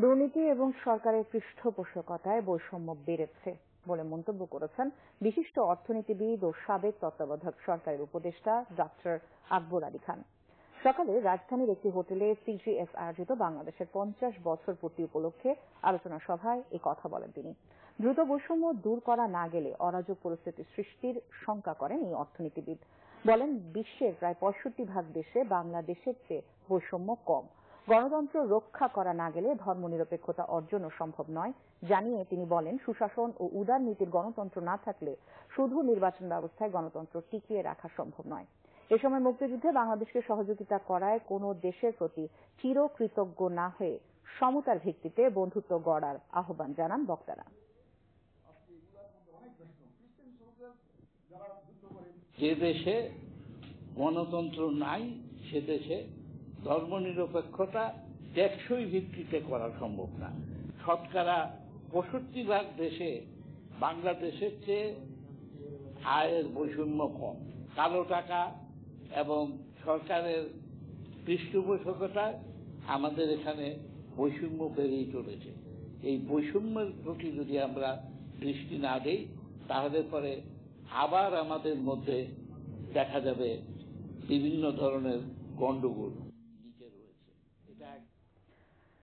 দুর্নীতি এবং সরকারের পৃষ্ঠপোষকতায় বৈষম্য বেড়েছে বলে মন্তব্য করেছেন বিশিষ্ট অর্থনীতিবিদ ও সাবেক তত্ত্বাবধায়ক সরকারের উপদেষ্টা ডক্টর আকবর আলী খান সকালে রাজধানীর একটি হোটেলে সিজিএস আয়োজিত বাংলাদেশের পঞ্চাশ বছর পূর্তি উপলক্ষে আলোচনা সভায় এ কথা বলেন তিনি দ্রুত বৈষম্য দূর করা না গেলে অরাজক পরিস্থিতি সৃষ্টির শঙ্কা করেন এই অর্থনীতিবিদ বলেন বিশ্বের প্রায় পঁয়ষট্টি ভাগ দেশে বাংলাদেশের চেয়ে বৈষম্য কম গণতন্ত্র রক্ষা করা না গেলে ধর্মনিরপেক্ষতা অর্জনও সম্ভব নয় জানিয়ে তিনি বলেন সুশাসন ও উদার নীতির গণতন্ত্র না থাকলে শুধু নির্বাচন ব্যবস্থায় গণতন্ত্র টিকিয়ে রাখা সম্ভব নয় এ সময় মুক্তিযুদ্ধে বাংলাদেশকে সহযোগিতা করায় কোন দেশের প্রতি চিরকৃতজ্ঞ না হয়ে সমতার ভিত্তিতে বন্ধুত্ব গড়ার আহ্বান জানান বক্তারা যে দেশে গণতন্ত্র নাই সে দেশে ধর্মনিরপেক্ষতা টেকসই ভিত্তিতে করা সম্ভব না শতকরা পঁয়ষট্টি ভাগ দেশে বাংলাদেশের চেয়ে আয়ের বৈষম্য কম কালো টাকা এবং সরকারের পৃষ্ঠপোষকতায় আমাদের এখানে বৈষম্য বেড়েই চলেছে এই বৈষম্যের প্রতি যদি আমরা দৃষ্টি না দিই তাহলে পরে আবার আমাদের মধ্যে দেখা যাবে বিভিন্ন ধরনের গন্ডগোল